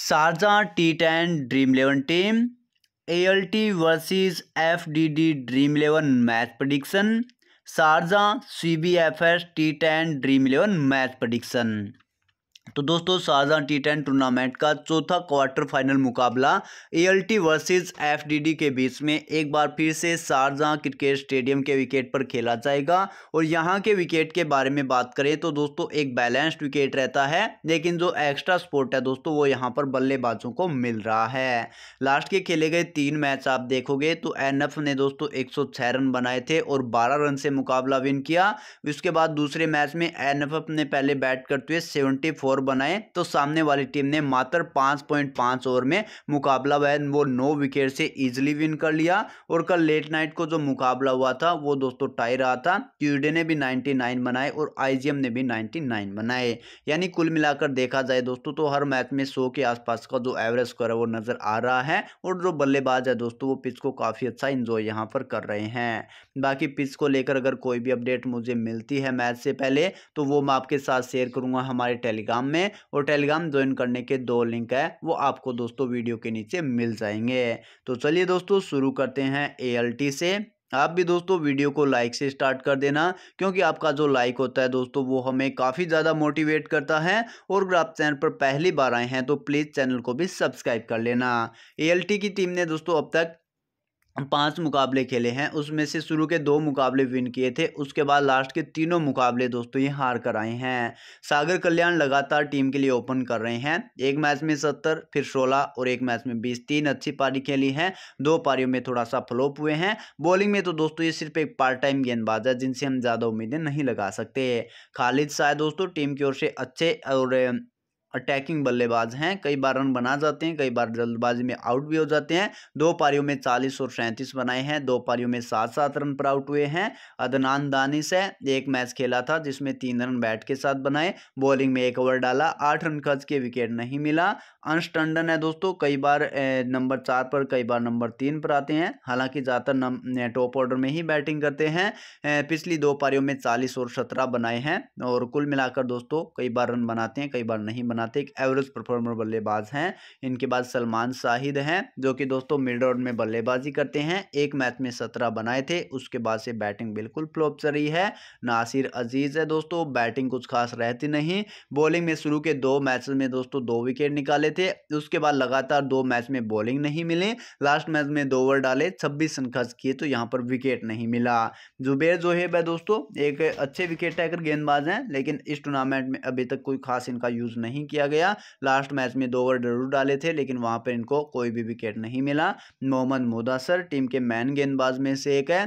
Sharjah T ten dream eleven team A L T versus F D D dream eleven match prediction Sharjah C B F S T ten dream eleven match prediction तो दोस्तों शाहजहाँ T ten tournament का चौथा quarter final मुकाबला ALT versus FDD के बीच में एक बार फिर से शारजहां क्रिकेट स्टेडियम के विकेट पर खेला जाएगा और यहां के विकेट के बारे में बात करें तो दोस्तों एक बैलेंस्ड विकेट रहता है लेकिन जो एक्स्ट्रा स्पोर्ट है दोस्तों वो यहाँ पर बल्लेबाजों को मिल रहा है लास्ट के खेले गए तीन मैच आप देखोगे तो एन ने दोस्तों एक रन बनाए थे और बारह रन से मुकाबला विन किया उसके बाद दूसरे मैच में एन ने पहले बैट करते हुए सेवेंटी ओवर बनाए तो सामने वाली टीम ने मात्र पाँच पॉइंट पाँच ओवर में मुकाबला वह वो नौ विकेट से इजिली विन कर लिया और कल लेट नाइट को जो मुकाबला हुआ था वो दोस्तों टाई रहा था क्यूडे ने भी नाइन्टी नाइन बनाए और आई ने भी नाइन्टी नाइन बनाए यानी कुल मिलाकर देखा जाए दोस्तों तो हर मैच में सौ के आसपास का जो एवरेज स्कोर है वो नज़र आ रहा है और जो बल्लेबाज है दोस्तों वो पिच को काफ़ी अच्छा इन्जॉय यहाँ पर कर रहे हैं बाकी पिच को लेकर अगर कोई भी अपडेट मुझे मिलती है मैच से पहले तो वो मैं आपके साथ शेयर करूँगा हमारे टेलीग्राम में और टेलीग्राम ज्वाइन करने के दो लिंक है वो आपको दोस्तों वीडियो के नीचे मिल जाएंगे तो चलिए दोस्तों शुरू करते हैं ए से आप भी दोस्तों वीडियो को लाइक से स्टार्ट कर देना क्योंकि आपका जो लाइक होता है दोस्तों वो हमें काफ़ी ज़्यादा मोटिवेट करता है और अगर आप चैनल पर पहली बार आए हैं तो प्लीज़ चैनल को भी सब्सक्राइब कर लेना ए की टीम ने दोस्तों अब तक पांच मुकाबले खेले हैं उसमें से शुरू के दो मुकाबले विन किए थे उसके बाद लास्ट के तीनों मुकाबले दोस्तों ये हार कर आए हैं सागर कल्याण लगातार टीम के लिए ओपन कर रहे हैं एक मैच में सत्तर फिर सोलह और एक मैच में बीस तीन अच्छी पारी खेली है दो पारियों में थोड़ा सा फ्लोप हुए हैं बॉलिंग में तो दोस्तों ये सिर्फ एक पार्ट टाइम गेंदबाज है जिनसे हम ज़्यादा उम्मीदें नहीं लगा सकते खालिद शाह दोस्तों टीम की ओर से अच्छे और अटैकिंग बल्लेबाज हैं कई बार रन बना जाते हैं कई बार जल्दबाजी में आउट भी हो जाते हैं दो पारियों में चालीस और सैंतीस बनाए हैं दो पारियों में सात सात रन पर आउट हुए हैं अदनान दानिश है एक मैच खेला था जिसमें तीन रन बैट के साथ बनाए बॉलिंग में एक ओवर डाला आठ रन खर्च के विकेट नहीं मिला अंश टंडन है दोस्तों कई बार नंबर चार पर कई बार नंबर तीन पर आते हैं हालांकि ज़्यादातर टॉप ऑर्डर में ही बैटिंग करते हैं पिछली दो पारियों में चालीस और सत्रह बनाए हैं और कुल मिलाकर दोस्तों कई बार रन बनाते हैं कई बार नहीं बनाते बनाते एक एवरेज परफॉर्मर बल्लेबाज हैं इनके बाद सलमान शाहिद हैं जो कि दोस्तों मिड ऑर्डर में बल्लेबाजी करते हैं एक मैच में सत्रह बनाए थे उसके बाद से बैटिंग बिल्कुल फ्लॉप चल रही है नासिर अजीज़ है दोस्तों बैटिंग कुछ खास रहती नहीं बॉलिंग में शुरू के दो मैच में दोस्तों दो विकेट निकाले थे उसके बाद लगातार दो मैच में बॉलिंग नहीं मिली लास्ट मैच में दो ओवर डाले छब्बीस रन खर्च किए तो यहाँ पर विकेट नहीं मिला जुबेर जोहेब है दोस्तों एक अच्छे विकेट टेकर गेंदबाज हैं लेकिन इस टूर्नामेंट में अभी तक कोई खास इनका यूज़ नहीं किया गया लास्ट मैच में दो ओवर जरूर डाले थे लेकिन वहाँ पर इनको कोई भी विकेट नहीं मिला मोहम्मद मुदासर टीम के मैन गेंदबाज में से एक है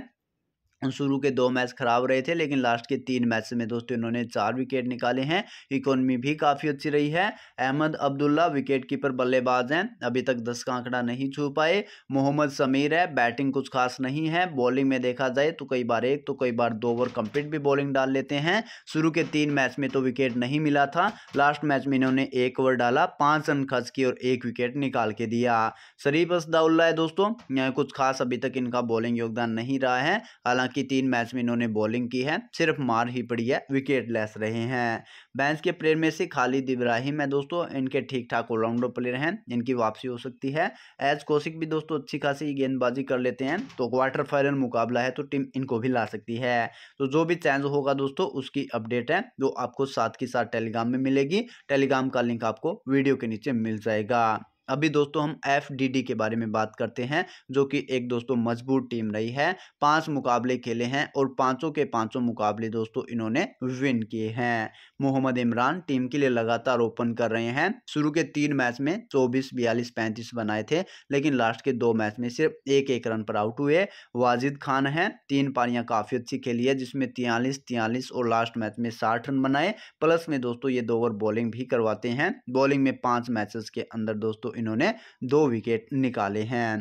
शुरू के दो मैच खराब रहे थे लेकिन लास्ट के तीन मैच में दोस्तों इन्होंने चार विकेट निकाले हैं इकोनमी भी काफ़ी अच्छी रही है अहमद अब्दुल्ला विकेट कीपर बल्लेबाज हैं अभी तक दस का आंकड़ा नहीं छू पाए मोहम्मद समीर है बैटिंग कुछ खास नहीं है बॉलिंग में देखा जाए तो कई बार एक तो कई बार दो ओवर कंप्लीट भी बॉलिंग डाल लेते हैं शुरू के तीन मैच में तो विकेट नहीं मिला था लास्ट मैच में इन्होंने एक ओवर डाला पाँच रन खर्च किए और एक विकेट निकाल के दिया शरीफ असदाउल्ला है दोस्तों कुछ खास अभी तक इनका बॉलिंग योगदान नहीं रहा है हालांकि बाकी तीन मैच में इन्होंने बॉलिंग की है सिर्फ मार ही पड़ी है विकेट लेस रहे हैं बैंस के प्लेयर में से खालिद इब्राहिम है दोस्तों इनके ठीक ठाक ऑलराउंडर प्लेयर हैं इनकी वापसी हो सकती है एज कौशिक भी दोस्तों अच्छी खासी गेंदबाजी कर लेते हैं तो क्वार्टर फाइनल मुकाबला है तो टीम इनको भी ला सकती है तो जो भी चेंज होगा दोस्तों उसकी अपडेट है जो आपको साथ के साथ टेलीग्राम में मिलेगी टेलीग्राम का लिंक आपको वीडियो के नीचे मिल जाएगा अभी दोस्तों हम एफ के बारे में बात करते हैं जो कि एक दोस्तों मजबूत टीम रही है पांच मुकाबले खेले हैं और पांचों के पांचों मुकाबले दोस्तों इन्होंने विन किए हैं मोहम्मद इमरान टीम के लिए लगातार ओपन कर रहे हैं शुरू के तीन मैच में चौबीस बयालीस पैंतीस बनाए थे लेकिन लास्ट के दो मैच में सिर्फ एक एक रन पर आउट हुए वाजिद खान हैं तीन पारियां काफ़ी अच्छी खेली है जिसमें तियालीस तियालीस और लास्ट मैच में साठ रन बनाए प्लस में दोस्तों ये दो ओवर बॉलिंग भी करवाते हैं बॉलिंग में पाँच मैचेस के अंदर दोस्तों इन्होंने दो विकेट निकाले हैं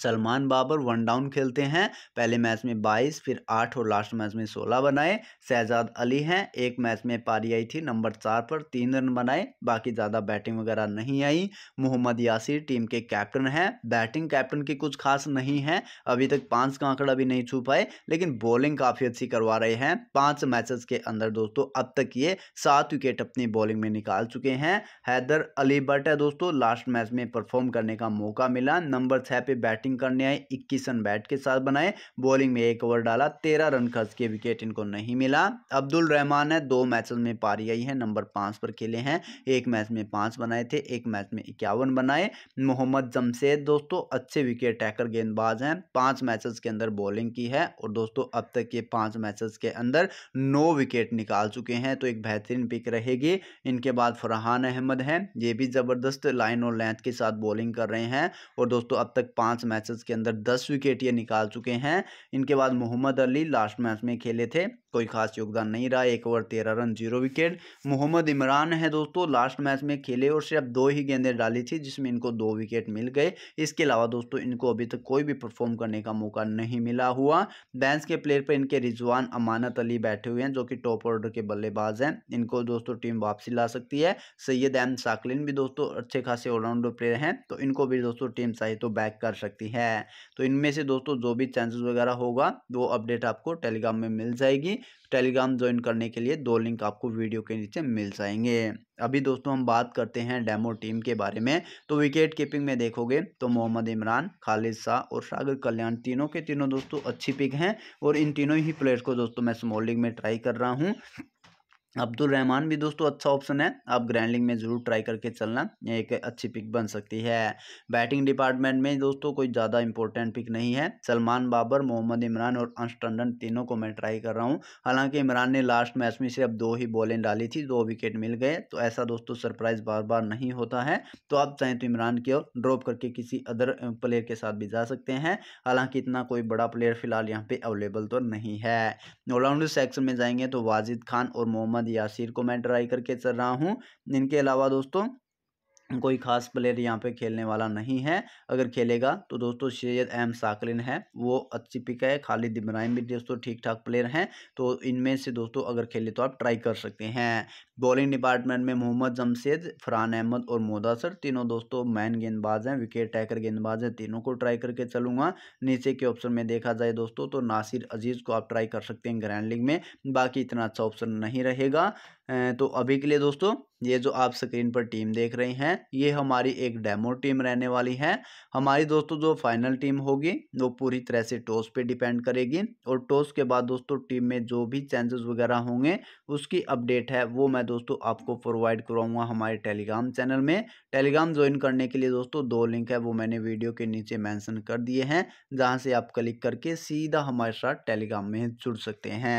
सलमान बाबर वन डाउन खेलते हैं पहले मैच में 22 फिर 8 और लास्ट मैच में 16 बनाए शहजाद अली हैं एक मैच में पारी आई थी नंबर चार पर तीन रन बनाए बाकी ज़्यादा बैटिंग वगैरह नहीं आई मोहम्मद यासिर टीम के कैप्टन हैं बैटिंग कैप्टन की कुछ खास नहीं है अभी तक पाँच का आंकड़ा भी नहीं छू पाए लेकिन बॉलिंग काफ़ी अच्छी करवा रहे हैं पाँच मैचेस के अंदर दोस्तों अब तक ये सात विकेट अपनी बॉलिंग में निकाल चुके हैं हैदर अली बट है दोस्तों लास्ट मैच में परफॉर्म करने का मौका मिला नंबर छः पे बैट बैटिंग करने आए इक्कीस रन बैट के साथ बनाए बॉलिंग में एक ओवर डाला तेरह रन खर्च के विकेट इनको नहीं मिला अब्दुल रहमान ने दो मैच में पारी आई है नंबर पांच पर खेले हैं एक मैच में पांच बनाए थे एक मैच में इक्यावन बनाए मोहम्मद जमशेद दोस्तों अच्छे विकेट टैकर गेंदबाज हैं पांच मैचेस के अंदर बॉलिंग की है और दोस्तों अब तक ये पांच मैचेस के अंदर नौ विकेट निकाल चुके हैं तो एक बेहतरीन पिक रहेगी इनके बाद फरहान अहमद हैं ये भी ज़बरदस्त लाइन और लेंथ के साथ बॉलिंग कर रहे हैं और दोस्तों अब तक पांच मैचेस के अंदर दस विकेट ये निकाल चुके हैं इनके बाद मोहम्मद अली लास्ट मैच में खेले थे कोई खास योगदान नहीं रहा एक ओवर तेरह run zero wicket Mohammad Imran है दोस्तों लास्ट मैच में खेले और सिर्फ दो ही गेंदें डाली थी जिसमें इनको दो विकेट मिल गए इसके अलावा दोस्तों इनको अभी तक कोई भी परफॉर्म करने का मौका नहीं मिला हुआ बैंस के प्लेयर पर इनके रिजवान अमानत अली बैठे हुए हैं जो कि टॉप ऑर्डर के बल्लेबाज हैं इनको दोस्तों टीम वापसी ला सकती है सैयद अहम साकलिन भी दोस्तों अच्छे खासे ऑलराउंडर प्लेयर हैं तो इनको भी दोस्तों टीम चाहिए तो बैक कर सकती है तो इनमें से दोस्तों जो भी चांसेस वगैरह होगा वो अपडेट आपको टेलीग्राम में मिल जाएगी टेलीग्राम ज्वाइन करने के लिए दो लिंक आपको वीडियो के नीचे मिल जाएंगे अभी दोस्तों हम बात करते हैं डेमो टीम के बारे में तो विकेट कीपिंग में देखोगे तो मोहम्मद इमरान खालिद शाह और सागर कल्याण तीनों के तीनों दोस्तों अच्छी पिक हैं और इन तीनों ही प्लेयर्स को दोस्तों मैं स्मॉल लीग में ट्राई कर रहा हूँ अब्दुल रहमान भी दोस्तों अच्छा ऑप्शन है आप ग्रैंडलिंग में ज़रूर ट्राई करके चलना ये एक अच्छी पिक बन सकती है बैटिंग डिपार्टमेंट में दोस्तों कोई ज़्यादा इंपॉर्टेंट पिक नहीं है सलमान बाबर मोहम्मद इमरान और अंश टंडन तीनों को मैं ट्राई कर रहा हूँ हालांकि इमरान ने लास्ट मैच में सिर्फ दो ही बॉलें डाली थी दो विकेट मिल गए तो ऐसा दोस्तों सरप्राइज बार बार नहीं होता है तो आप चाहें तो इमरान की ओर ड्रॉप करके किसी अदर प्लेयर के साथ भी जा सकते हैं हालांकि इतना कोई बड़ा प्लेयर फिलहाल यहाँ पर अवेलेबल तो नहीं है ऑलराउंडर सेक्शन में जाएंगे तो वाजिद खान और मोहम्मद दिया यासिर को मैं ट्राई करके चल रहा हूँ इनके अलावा दोस्तों कोई खास प्लेयर यहाँ पे खेलने वाला नहीं है अगर खेलेगा तो दोस्तों सैयद एम साकलिन है वो अच्छी पिक है खालिद इब्राहिम भी दोस्तों ठीक ठाक प्लेयर हैं तो इनमें से दोस्तों अगर खेले तो आप ट्राई कर सकते हैं बॉलिंग डिपार्टमेंट में मोहम्मद जमशेद फरहान अहमद और मोदासर तीनों दोस्तों मैन गेंदबाज हैं विकेट टैकर गेंदबाज हैं तीनों को ट्राई करके चलूँगा नीचे के ऑप्शन में देखा जाए दोस्तों तो नासिर अजीज़ को आप ट्राई कर सकते हैं ग्रैंड लीग में बाकी इतना अच्छा ऑप्शन नहीं रहेगा तो अभी के लिए दोस्तों ये जो आप स्क्रीन पर टीम देख रहे हैं ये हमारी एक डेमो टीम रहने वाली है हमारी दोस्तों जो फाइनल टीम होगी वो पूरी तरह से टॉस पे डिपेंड करेगी और टॉस के बाद दोस्तों टीम में जो भी चेंजेस वगैरह होंगे उसकी अपडेट है वो मैं दोस्तों आपको प्रोवाइड करवाऊँगा हमारे टेलीग्राम चैनल में टेलीग्राम ज्वाइन करने के लिए दोस्तों दो लिंक है वो मैंने वीडियो के नीचे मैंसन कर दिए हैं जहाँ से आप क्लिक करके सीधा हमारे साथ टेलीग्राम में जुड़ सकते हैं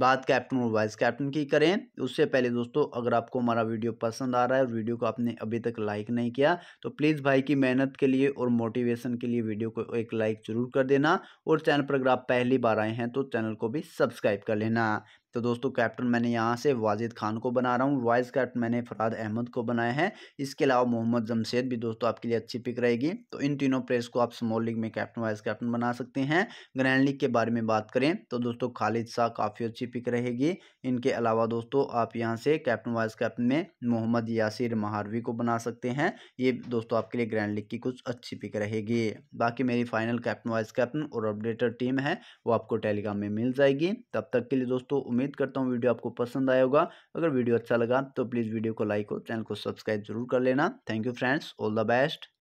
बात कैप्टन और वाइस कैप्टन की करें उससे पहले दोस्तों अगर आपको हमारा वीडियो वीडियो पसंद आ रहा है और वीडियो को आपने अभी तक लाइक नहीं किया तो प्लीज़ भाई की मेहनत के लिए और मोटिवेशन के लिए वीडियो को एक लाइक जरूर कर देना और चैनल पर अगर आप पहली बार आए हैं तो चैनल को भी सब्सक्राइब कर लेना तो दोस्तों कैप्टन मैंने यहाँ से वाजिद खान को बना रहा हूँ वाइस कैप्टन मैंने फराद अहमद को बनाया है इसके अलावा मोहम्मद जमशेद भी दोस्तों आपके लिए अच्छी पिक रहेगी तो इन तीनों प्लेयर्स को आप स्मॉल लीग में कैप्टन वाइस कैप्टन बना सकते हैं ग्रैंड लीग के बारे में बात करें तो दोस्तों खालिद शाह काफ़ी अच्छी पिक रहेगी इनके अलावा दोस्तों आप यहाँ से कैप्टन वाइस कैप्टन में मोहम्मद यासिर महारवी को बना सकते हैं ये दोस्तों आपके लिए ग्रैंड लीग की कुछ अच्छी पिक रहेगी बाकी मेरी फाइनल कैप्टन वाइस कैप्टन और अपडेटर टीम है वो आपको टेलीग्राम में मिल जाएगी तब तक के लिए दोस्तों उम्मीद उम्मीद करता हूँ वीडियो आपको पसंद आया होगा अगर वीडियो अच्छा लगा तो प्लीज़ वीडियो को लाइक और चैनल को सब्सक्राइब जरूर कर लेना thank you friends all the best